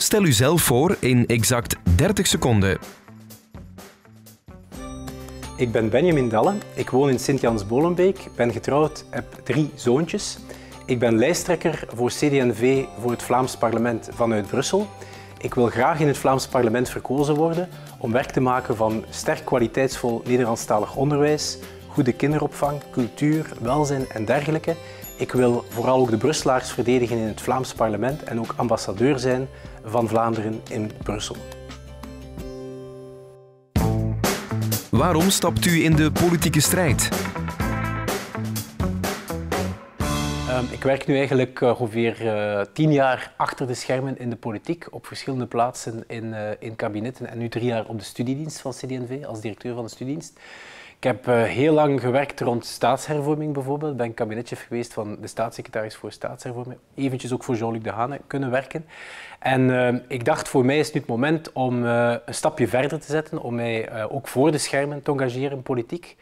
Stel u zelf voor in exact 30 seconden. Ik ben Benjamin Dalle, ik woon in Sint-Jans-Bolenbeek, ben getrouwd, heb drie zoontjes. Ik ben lijsttrekker voor CD&V voor het Vlaams parlement vanuit Brussel. Ik wil graag in het Vlaams parlement verkozen worden om werk te maken van sterk kwaliteitsvol Nederlandstalig onderwijs, goede kinderopvang, cultuur, welzijn en dergelijke. Ik wil vooral ook de Brusselaars verdedigen in het Vlaams parlement en ook ambassadeur zijn van Vlaanderen in Brussel. Waarom stapt u in de politieke strijd? Ehm, ik werk nu eigenlijk eh, ongeveer eh, tien jaar achter de schermen in de politiek, op verschillende plaatsen in, eh, in kabinetten en nu drie jaar op de studiedienst van CDNV als directeur van de studiedienst. Ik heb eh, heel lang gewerkt rond staatshervorming bijvoorbeeld. Ik ben kabinetchef geweest van de staatssecretaris voor staatshervorming. Eventjes ook voor Jean-Luc Dehane kunnen werken. En eh, ik dacht, voor mij is nu het moment om eh, een stapje verder te zetten. Om mij ook voor de schermen te engageren in politiek.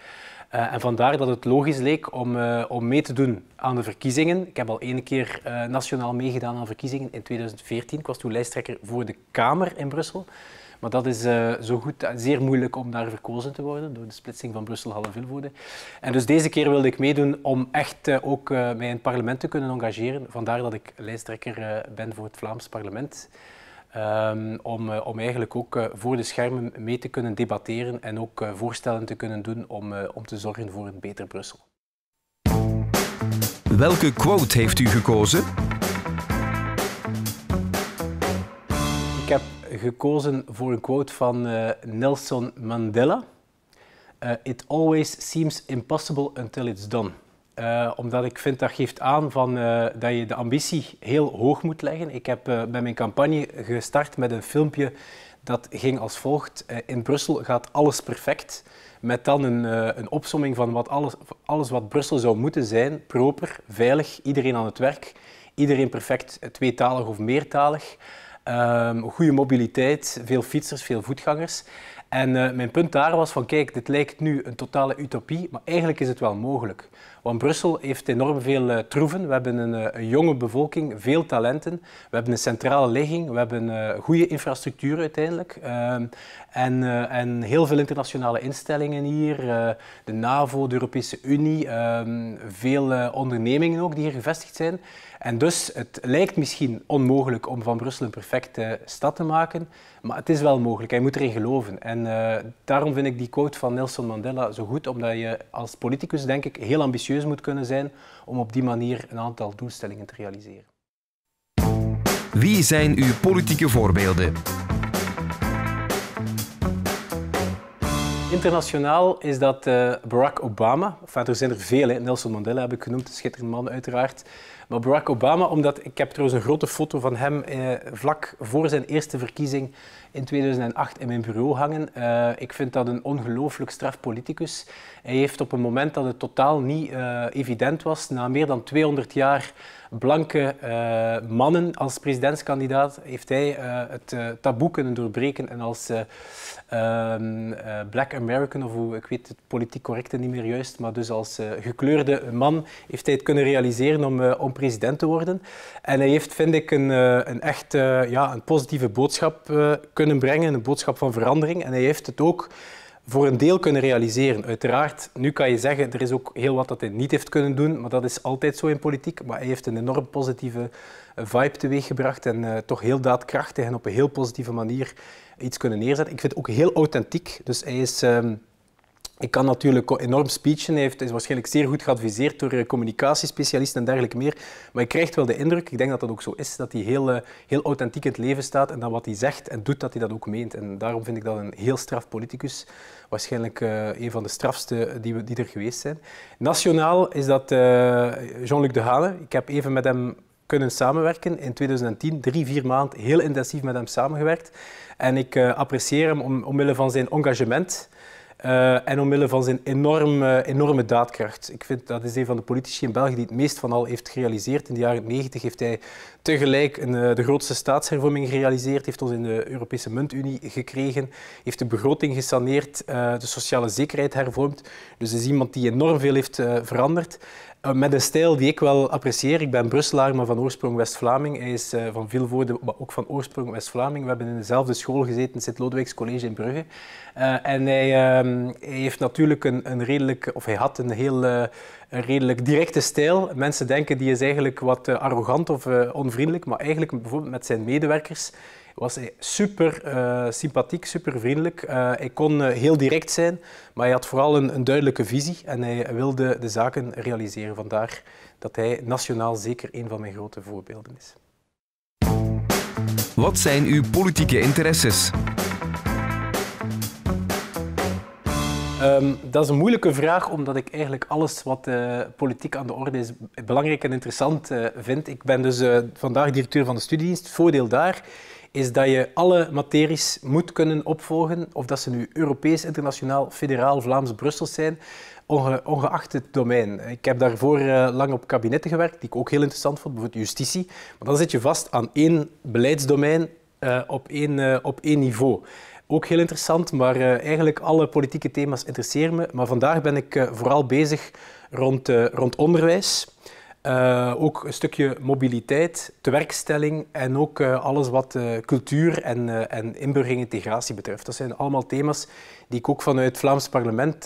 en vandaar dat het logisch leek om, om mee te doen aan de verkiezingen. Ik heb al één keer nationaal meegedaan aan verkiezingen in 2014. Ik was toen lijsttrekker voor de Kamer in Brussel. Maar dat is eh, zo goed, eh, zeer moeilijk om daar verkozen te worden door de splitsing van Brussel-Halle-Vilvoorde. En dus deze keer wilde ik meedoen om echt eh, ook uh, mij in het parlement te kunnen engageren. Vandaar dat ik lijsttrekker ben voor het Vlaams parlement. Ehm, om, om eigenlijk ook voor de schermen mee te kunnen debatteren en ook voorstellen te kunnen doen om, om te zorgen voor een beter Brussel. Welke quote heeft u gekozen? Ik heb gekozen voor een quote van eh, Nelson Mandela. Eh, It always seems impossible until it's done. Eh, omdat ik vind dat geeft aan van, dat je de ambitie heel hoog moet leggen. Ik heb bij mijn campagne gestart met een filmpje dat ging als volgt. in Brussel gaat alles perfect. Met dan een, een opsomming van wat alles, alles wat Brussel zou moeten zijn. Proper, veilig, iedereen aan het werk. Iedereen perfect, tweetalig of meertalig. Ehm, goede mobiliteit, veel fietsers, veel voetgangers. En eh, mijn punt daar was van, kijk, dit lijkt nu een totale utopie, maar eigenlijk is het wel mogelijk. Want Brussel heeft enorm veel eh, troeven. We hebben eh, een, jonge bevolking, veel talenten. We hebben een centrale ligging, we hebben uh, goede infrastructuur uiteindelijk. Ehm, en, en, heel veel internationale instellingen hier. de NAVO, de Europese Unie, ehm, veel ondernemingen ook die hier gevestigd zijn. En dus, het lijkt misschien onmogelijk om van Brussel een perfecte stad te maken, maar het is wel mogelijk. Je moet erin geloven. En eh, daarom vind ik die quote van Nelson Mandela zo goed, omdat je als politicus, denk ik, heel ambitieus moet kunnen zijn om op die manier een aantal doelstellingen te realiseren. Wie zijn uw politieke voorbeelden? Internationaal is dat eh, Barack Obama. Enfin, er zijn er veel. Nelson Mandela heb ik genoemd, een schitterende man uiteraard. Maar Barack Obama, omdat ik heb trouwens een grote foto van hem eh, vlak voor zijn eerste verkiezing in 2008 in mijn bureau hangen. Eh, ik vind dat een ongelooflijk straf politicus. Hij heeft op een moment dat het totaal niet eh, evident was, na meer dan 200 jaar blanke eh, mannen als presidentskandidaat, heeft hij het taboe kunnen doorbreken en als ehm, Black American, of hoe, ik weet het politiek correcte niet meer juist, maar dus als gekleurde man, heeft hij het kunnen realiseren om, om president te worden. En hij heeft, vind ik, een, een echt ja, een positieve boodschap kunnen brengen, een boodschap van verandering. En hij heeft het ook voor een deel kunnen realiseren. Uiteraard, nu kan je zeggen, er is ook heel wat dat hij niet heeft kunnen doen, maar dat is altijd zo in politiek. Maar hij heeft een enorm positieve vibe teweeggebracht en eh, toch heel daadkrachtig en op een heel positieve manier iets kunnen neerzetten. Ik vind het ook heel authentiek, dus hij is... Ehm, ik kan natuurlijk enorm speechen. Hij heeft, is waarschijnlijk zeer goed geadviseerd door eh, communicatiespecialisten en dergelijke meer. Maar ik krijg wel de indruk, ik denk dat dat ook zo is, dat hij heel, eh, heel authentiek in het leven staat en dat wat hij zegt en doet, dat hij dat ook meent. En daarom vind ik dat een heel straf politicus. Waarschijnlijk eh, een van de strafste die, we, die er geweest zijn. Nationaal is dat uh, Jean-Luc Dehane. Ik heb even met hem kunnen samenwerken. In 2010, drie, vier maanden, heel intensief met hem samengewerkt. En ik apprecieer hem om, omwille van zijn engagement uh, en omwille van zijn enorme, eh, enorme daadkracht. Ik vind dat is een van de politici in België die het meest van al heeft gerealiseerd. In de jaren 90 heeft hij tegelijk een, eh, de grootste staatshervorming gerealiseerd, heeft ons in de Europese muntunie gekregen, heeft de begroting gesaneerd, de sociale zekerheid hervormd. Dus is iemand die enorm veel heeft veranderd. Eh, met een stijl die ik wel apprecieer. Ik ben Brusselaar, maar van oorsprong West-Vlaming. Hij is eh, van Vilvoorde, maar ook van oorsprong West-Vlaming. We hebben in dezelfde school gezeten, Sint-Lodewijks College in Brugge. Eh, en ehm, hij, heeft natuurlijk een, een, redelijk, of hij had een heel een redelijk directe stijl. Mensen denken die is eigenlijk wat arrogant of onvriendelijk, maar eigenlijk bijvoorbeeld met zijn medewerkers was hij super eh, sympathiek, super vriendelijk. Eh, hij kon eh, heel direct zijn, maar hij had vooral een, een, duidelijke visie en hij wilde de zaken realiseren. Vandaar dat hij nationaal zeker een van mijn grote voorbeelden is. Wat zijn uw politieke interesses? Ehm, dat is een moeilijke vraag, omdat ik eigenlijk alles wat eh, politiek aan de orde is belangrijk en interessant eh, vind. Ik ben dus eh, vandaag directeur van de studiedienst. voordeel daar is dat je alle materies moet kunnen opvolgen, of dat ze nu Europees, internationaal, federaal, Vlaams, Brussel zijn, ongeacht het domein. Ik heb daarvoor lang op kabinetten gewerkt, die ik ook heel interessant vond, bijvoorbeeld justitie. Maar dan zit je vast aan één beleidsdomein op, één, op één niveau. Ook heel interessant, maar eh, eigenlijk alle politieke thema's interesseren me. Maar vandaag ben ik eh, vooral bezig rond, eh, rond onderwijs. ook een stukje mobiliteit, tewerkstelling en ook alles wat cultuur en, en integratie betreft. Dat zijn allemaal thema's die ik ook vanuit het Vlaams parlement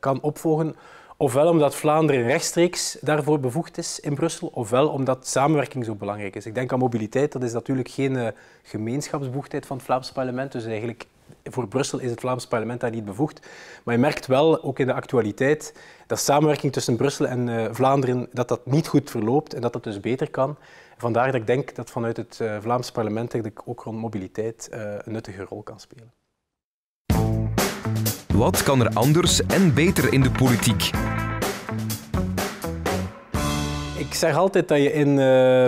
kan opvolgen. Ofwel omdat Vlaanderen rechtstreeks daarvoor bevoegd is in Brussel, ofwel omdat samenwerking zo belangrijk is. Ik denk aan mobiliteit, dat is natuurlijk geen gemeenschapsbevoegdheid van het Vlaams parlement, dus eigenlijk voor Brussel is het Vlaams parlement daar niet bevoegd. Maar je merkt wel, ook in de actualiteit, dat samenwerking tussen Brussel en eh, Vlaanderen dat dat niet goed verloopt en dat dat dus beter kan. Vandaar dat ik denk dat vanuit het uh, Vlaams parlement eigenlijk ook rond mobiliteit eh, een nuttige rol kan spelen. Wat kan er anders en beter in de politiek? Ik zeg altijd dat je in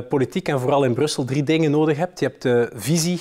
politiek en vooral in Brussel drie dingen nodig hebt. Je hebt de visie,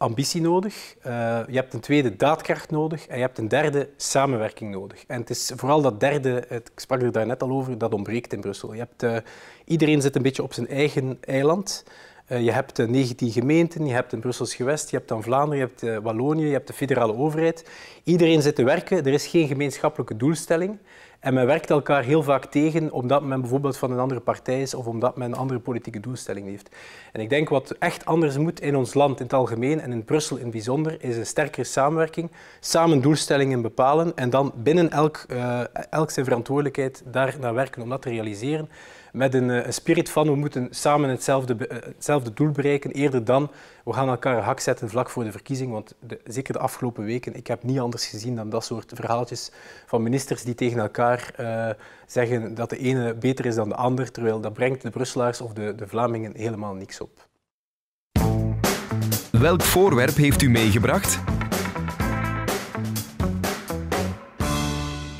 ambitie nodig, eh, je hebt een tweede daadkracht nodig en je hebt een derde samenwerking nodig. En het is vooral dat derde, ik sprak er daarnet al over, dat ontbreekt in Brussel. Je hebt, eh, iedereen zit een beetje op zijn eigen eiland. Eh, je hebt 19 gemeenten, je hebt een Brussels gewest, je hebt dan Vlaanderen, je hebt Wallonië, je hebt de federale overheid. Iedereen zit te werken, er is geen gemeenschappelijke doelstelling. En men werkt elkaar heel vaak tegen omdat men bijvoorbeeld van een andere partij is of omdat men een andere politieke doelstelling heeft. En ik denk wat echt anders moet in ons land in het algemeen en in Brussel in het bijzonder, is een sterkere samenwerking, samen doelstellingen bepalen en dan binnen elk, eh, elk zijn verantwoordelijkheid daar naar werken om dat te realiseren met een, eh, een spirit van we moeten samen hetzelfde, eh, hetzelfde doel bereiken, eerder dan we gaan elkaar een hak zetten vlak voor de verkiezing. Want de, zeker de afgelopen weken, ik heb niet anders gezien dan dat soort verhaaltjes van ministers die tegen elkaar eh, zeggen dat de ene beter is dan de ander, terwijl dat brengt de Brusselaars of de, de Vlamingen helemaal niks op. Welk voorwerp heeft u meegebracht?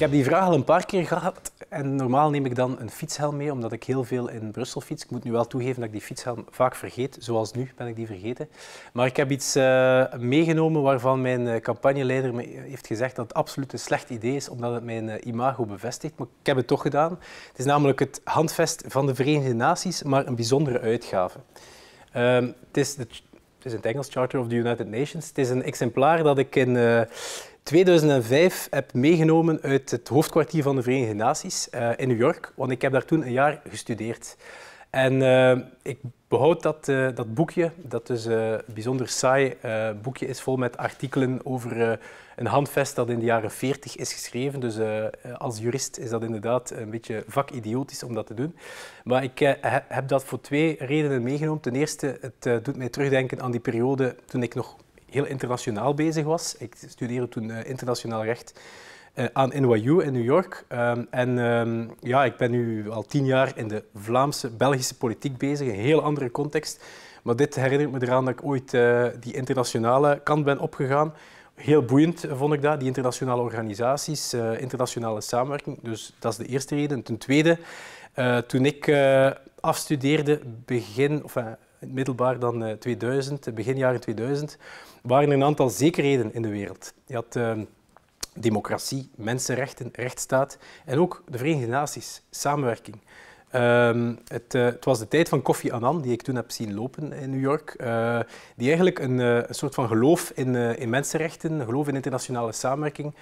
Ik heb die vraag al een paar keer gehad. En normaal neem ik dan een fietshelm mee, omdat ik heel veel in Brussel fiets. Ik moet nu wel toegeven dat ik die fietshelm vaak vergeet. Zoals nu ben ik die vergeten. Maar ik heb iets eh, meegenomen waarvan mijn eh, campagneleider me heeft gezegd dat het absoluut een slecht idee is, omdat het mijn eh, imago bevestigt. Maar ik heb het toch gedaan. Het is namelijk het handvest van de Verenigde Naties, maar een bijzondere uitgave. Ehm, het is de het is in het Engels Charter of the United Nations. Het is een exemplaar dat ik in 2005 heb meegenomen uit het hoofdkwartier van de Verenigde Naties eh, in New York, want ik heb daar toen een jaar gestudeerd. En eh, ik behoud dat, eh, dat boekje, dat is dus, een bijzonder saai boekje is, vol met artikelen over een handvest dat in de jaren 40 is geschreven. Dus als jurist is dat inderdaad een beetje vakidiotisch om dat te doen. Maar ik heb dat voor twee redenen meegenomen. Ten eerste, het doet mij terugdenken aan die periode toen ik nog heel internationaal bezig was. Ik studeerde toen eh, internationaal recht eh, aan NYU in New York. Ehm, en ehm, ja, ik ben nu al tien jaar in de Vlaamse, Belgische politiek bezig, een heel andere context. Maar dit herinnert me eraan dat ik ooit eh, die internationale kant ben opgegaan. Heel boeiend vond ik dat, die internationale organisaties, internationale samenwerking. Dus dat is de eerste reden. Ten tweede, toen ik afstudeerde, begin, of het middelbaar dan 2000, eh, begin jaren 2000, waren er een aantal zekerheden in de wereld. Je had eh, democratie, mensenrechten, rechtsstaat en ook de Verenigde Naties, samenwerking. Ehm, het, eh, het, was de tijd van Kofi Annan, die ik toen heb zien lopen in New York, die eigenlijk een, een, soort van geloof in, in mensenrechten, geloof in internationale samenwerking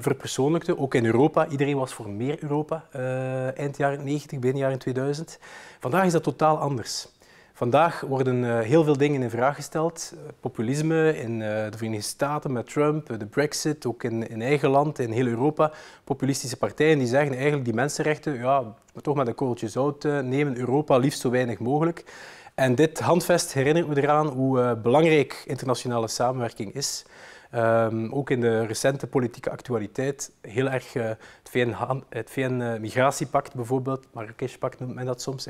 verpersoonlijkte. Ook in Europa, iedereen was voor meer Europa eind jaren 90, begin jaren 2000. Vandaag is dat totaal anders. Vandaag worden eh, heel veel dingen in vraag gesteld. Populisme in eh, de Verenigde Staten met Trump, de brexit, ook in, in eigen land, in heel Europa. Populistische partijen die zeggen eigenlijk die mensenrechten, ja, toch met een korreltje zout eh, nemen. Europa liefst zo weinig mogelijk. En dit handvest herinnert me eraan hoe belangrijk internationale samenwerking is. Ehm, ook in de recente politieke actualiteit, heel erg het VN-migratiepact bijvoorbeeld, Marrakesh-pact noemt men dat soms,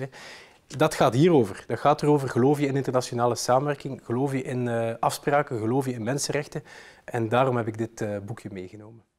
dat gaat hierover. Dat gaat erover, geloof je in internationale samenwerking, geloof je in eh, afspraken, geloof je in mensenrechten. En daarom heb ik dit eh, boekje meegenomen.